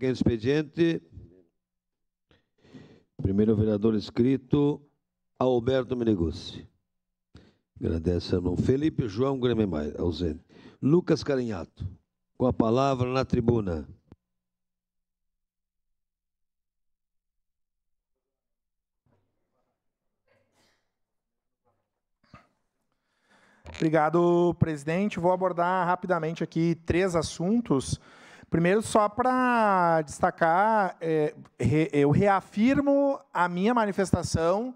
Qualquer expediente. Primeiro vereador escrito, Alberto Meneguzzi. Agradece ao Felipe João Grêmio ausente. Lucas Carinhato, com a palavra na tribuna. Obrigado, presidente. Vou abordar rapidamente aqui três assuntos. Primeiro, só para destacar, é, re, eu reafirmo a minha manifestação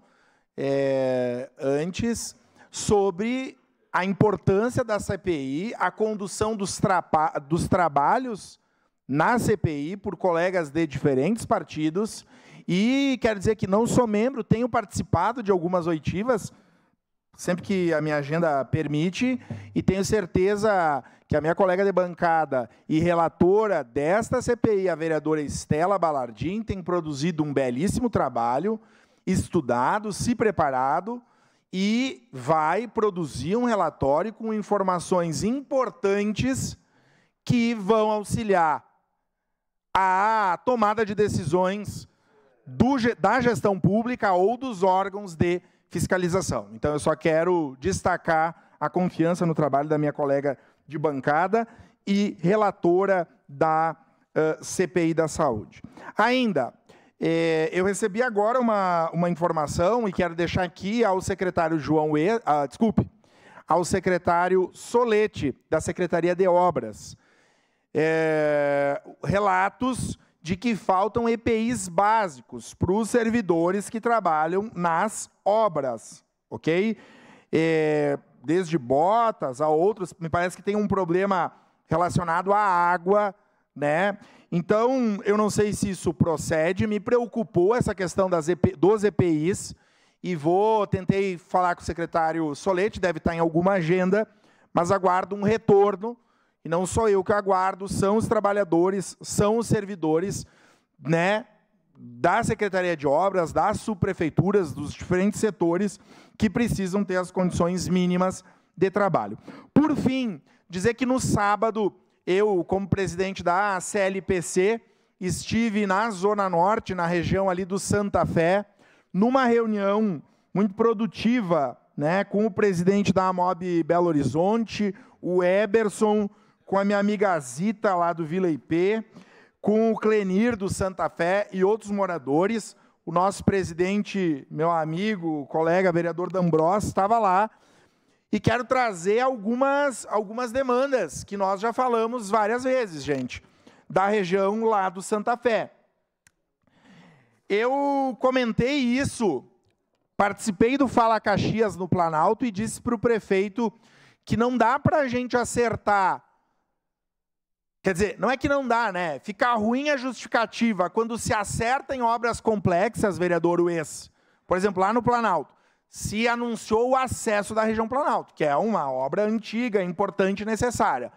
é, antes sobre a importância da CPI, a condução dos, dos trabalhos na CPI por colegas de diferentes partidos. E quero dizer que não sou membro, tenho participado de algumas oitivas, sempre que a minha agenda permite, e tenho certeza que a minha colega de bancada e relatora desta CPI, a vereadora Estela Balardim, tem produzido um belíssimo trabalho, estudado, se preparado e vai produzir um relatório com informações importantes que vão auxiliar a tomada de decisões do, da gestão pública ou dos órgãos de fiscalização. Então, eu só quero destacar a confiança no trabalho da minha colega de bancada e relatora da uh, eh, CPI da Saúde. Ainda, eh, eu recebi agora uma, uma informação e quero deixar aqui ao secretário João, e, uh, desculpe, ao secretário Solete, da Secretaria de Obras, eh, relatos de que faltam EPIs básicos para os servidores que trabalham nas obras, ok? É, desde botas a outros, me parece que tem um problema relacionado à água, né? Então, eu não sei se isso procede, me preocupou essa questão das EP, dos EPIs, e vou, tentei falar com o secretário Solete, deve estar em alguma agenda, mas aguardo um retorno, e não sou eu que aguardo, são os trabalhadores, são os servidores, né? da Secretaria de Obras, das subprefeituras, dos diferentes setores que precisam ter as condições mínimas de trabalho. Por fim, dizer que no sábado, eu, como presidente da CLPC, estive na Zona Norte, na região ali do Santa Fé, numa reunião muito produtiva né, com o presidente da Amob Belo Horizonte, o Eberson, com a minha amiga Zita lá do Vila IP, com o Clenir do Santa Fé e outros moradores. O nosso presidente, meu amigo, colega, vereador D'Ambrós, estava lá. E quero trazer algumas, algumas demandas que nós já falamos várias vezes, gente, da região lá do Santa Fé. Eu comentei isso, participei do Fala Caxias no Planalto e disse para o prefeito que não dá para a gente acertar Quer dizer, não é que não dá, né? Fica ruim a justificativa quando se acerta em obras complexas, vereador Ues. Por exemplo, lá no Planalto, se anunciou o acesso da região Planalto, que é uma obra antiga, importante e necessária.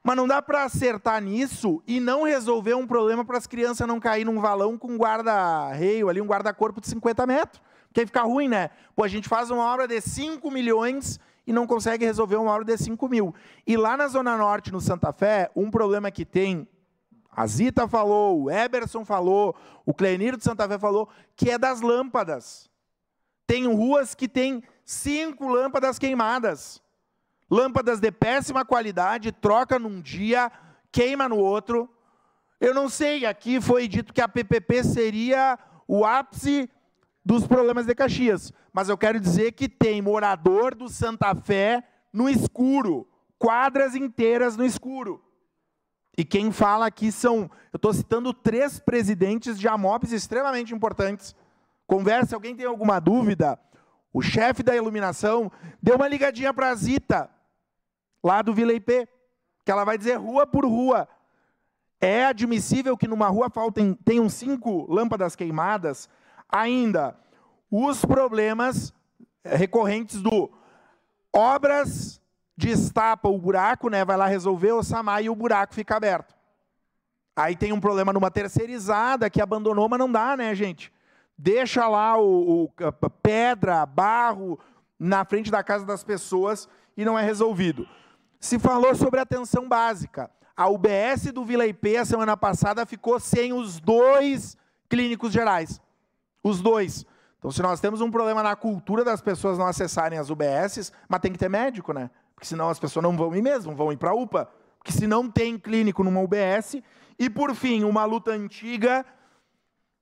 Mas não dá para acertar nisso e não resolver um problema para as crianças não cair num valão com um guarda-reio ali, um guarda-corpo de 50 metros. Porque aí fica ruim, né? Pô, a gente faz uma obra de 5 milhões e não consegue resolver um Auro de 5 mil. E lá na Zona Norte, no Santa Fé, um problema que tem, a Zita falou, o Eberson falou, o Clenir de Santa Fé falou, que é das lâmpadas. Tem ruas que tem cinco lâmpadas queimadas. Lâmpadas de péssima qualidade, troca num dia, queima no outro. Eu não sei, aqui foi dito que a PPP seria o ápice dos problemas de Caxias. Mas eu quero dizer que tem morador do Santa Fé no escuro, quadras inteiras no escuro. E quem fala aqui são, eu estou citando três presidentes de AMOPs extremamente importantes. Converse, alguém tem alguma dúvida? O chefe da iluminação deu uma ligadinha para a Zita, lá do Vila IP, que ela vai dizer rua por rua. É admissível que numa rua faltem, tenham cinco lâmpadas queimadas, Ainda, os problemas eh, recorrentes do obras destapa o buraco, né? Vai lá resolver o samar e o buraco fica aberto. Aí tem um problema numa terceirizada que abandonou, mas não dá, né, gente? Deixa lá o, o pedra, barro na frente da casa das pessoas e não é resolvido. Se falou sobre atenção básica. A UBS do Vila IP a semana passada ficou sem os dois clínicos gerais os dois. Então, se nós temos um problema na cultura das pessoas não acessarem as UBSs, mas tem que ter médico, né? Porque senão as pessoas não vão ir mesmo, vão ir para a UPA. Porque se não tem clínico numa UBS. E, por fim, uma luta antiga,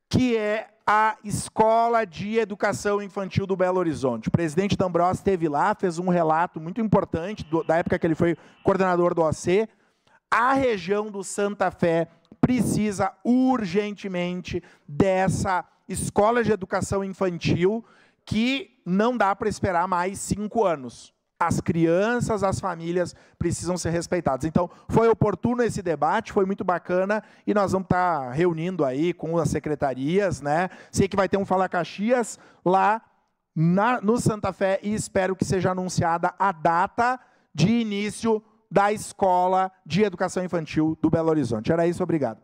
que é a Escola de Educação Infantil do Belo Horizonte. O presidente Dambros esteve lá, fez um relato muito importante, do, da época que ele foi coordenador do OAC. A região do Santa Fé precisa urgentemente dessa escolas de educação infantil que não dá para esperar mais cinco anos. As crianças, as famílias precisam ser respeitadas. Então, foi oportuno esse debate, foi muito bacana e nós vamos estar tá reunindo aí com as secretarias, né? Sei que vai ter um Fala Caxias lá na, no Santa Fé e espero que seja anunciada a data de início da Escola de Educação Infantil do Belo Horizonte. Era isso, obrigado.